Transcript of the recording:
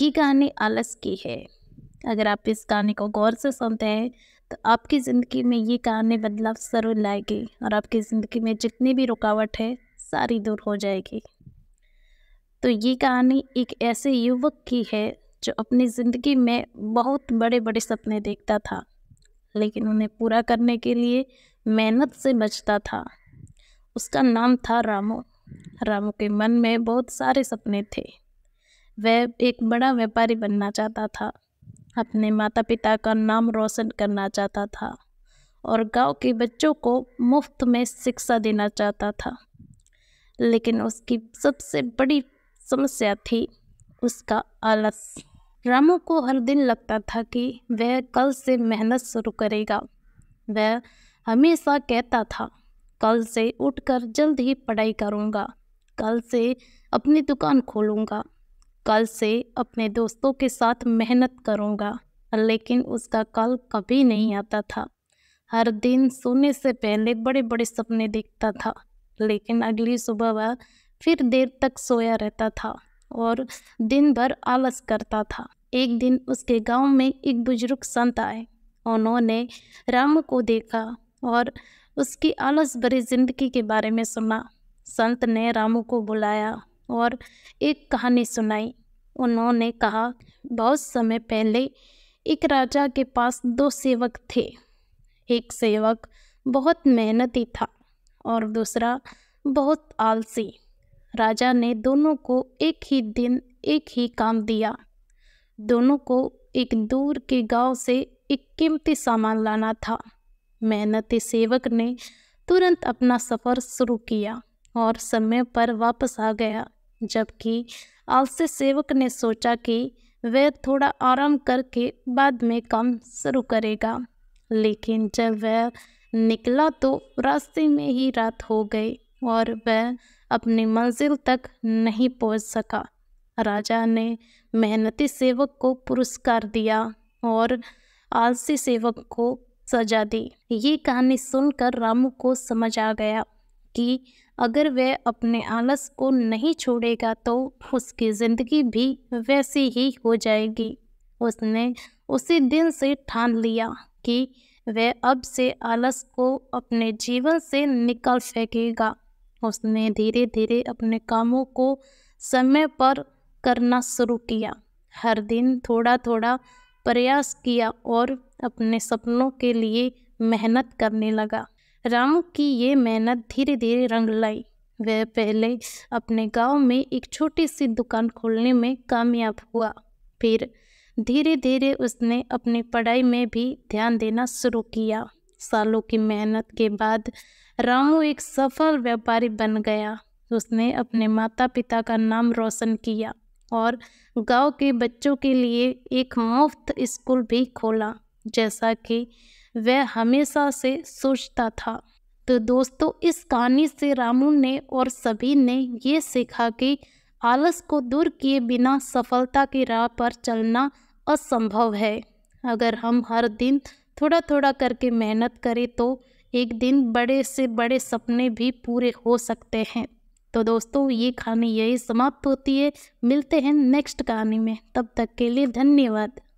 ये कहानी आलस की है अगर आप इस कहानी को गौर से सुनते हैं तो आपकी ज़िंदगी में ये कहानी बदलाव ज़रूर लाएगी और आपकी ज़िंदगी में जितनी भी रुकावट है सारी दूर हो जाएगी तो ये कहानी एक ऐसे युवक की है जो अपनी ज़िंदगी में बहुत बड़े बड़े सपने देखता था लेकिन उन्हें पूरा करने के लिए मेहनत से बचता था उसका नाम था रामू रामू के मन में बहुत सारे सपने थे वह एक बड़ा व्यापारी बनना चाहता था अपने माता पिता का नाम रोशन करना चाहता था और गांव के बच्चों को मुफ्त में शिक्षा देना चाहता था लेकिन उसकी सबसे बड़ी समस्या थी उसका आलस रामू को हर दिन लगता था कि वह कल से मेहनत शुरू करेगा वह हमेशा कहता था कल से उठकर जल्द ही पढ़ाई करूँगा कल से अपनी दुकान खोलूँगा कल से अपने दोस्तों के साथ मेहनत करूँगा लेकिन उसका कल कभी नहीं आता था हर दिन सोने से पहले बड़े बड़े सपने देखता था लेकिन अगली सुबह वह फिर देर तक सोया रहता था और दिन भर आलस करता था एक दिन उसके गांव में एक बुजुर्ग संत आए उन्होंने राम को देखा और उसकी आलस भरी जिंदगी के बारे में सुना संत ने रामू को बुलाया और एक कहानी सुनाई उन्होंने कहा बहुत समय पहले एक राजा के पास दो सेवक थे एक सेवक बहुत मेहनती था और दूसरा बहुत आलसी राजा ने दोनों को एक ही दिन एक ही काम दिया दोनों को एक दूर के गांव से एक कीमती सामान लाना था मेहनती सेवक ने तुरंत अपना सफ़र शुरू किया और समय पर वापस आ गया जबकि आलसी सेवक ने सोचा कि वह थोड़ा आराम करके बाद में काम शुरू करेगा लेकिन जब वह निकला तो रास्ते में ही रात हो गई और वह अपनी मंजिल तक नहीं पहुंच सका राजा ने मेहनती सेवक को पुरस्कार दिया और आलसी सेवक को सजा दी ये कहानी सुनकर रामू को समझ आ गया कि अगर वह अपने आलस को नहीं छोड़ेगा तो उसकी ज़िंदगी भी वैसी ही हो जाएगी उसने उसी दिन से ठान लिया कि वह अब से आलस को अपने जीवन से निकल फेंकेगा उसने धीरे धीरे अपने कामों को समय पर करना शुरू किया हर दिन थोड़ा थोड़ा प्रयास किया और अपने सपनों के लिए मेहनत करने लगा राम की ये मेहनत धीरे धीरे रंग लाई वह पहले अपने गांव में एक छोटी सी दुकान खोलने में कामयाब हुआ फिर धीरे धीरे उसने अपनी पढ़ाई में भी ध्यान देना शुरू किया सालों की मेहनत के बाद रामू एक सफल व्यापारी बन गया उसने अपने माता पिता का नाम रोशन किया और गांव के बच्चों के लिए एक मुफ्त स्कूल भी खोला जैसा कि वह हमेशा से सोचता था तो दोस्तों इस कहानी से रामू ने और सभी ने ये सीखा कि आलस को दूर किए बिना सफलता की राह पर चलना असंभव है अगर हम हर दिन थोड़ा थोड़ा करके मेहनत करें तो एक दिन बड़े से बड़े सपने भी पूरे हो सकते हैं तो दोस्तों ये कहानी यही समाप्त होती है मिलते हैं नेक्स्ट कहानी में तब तक के लिए धन्यवाद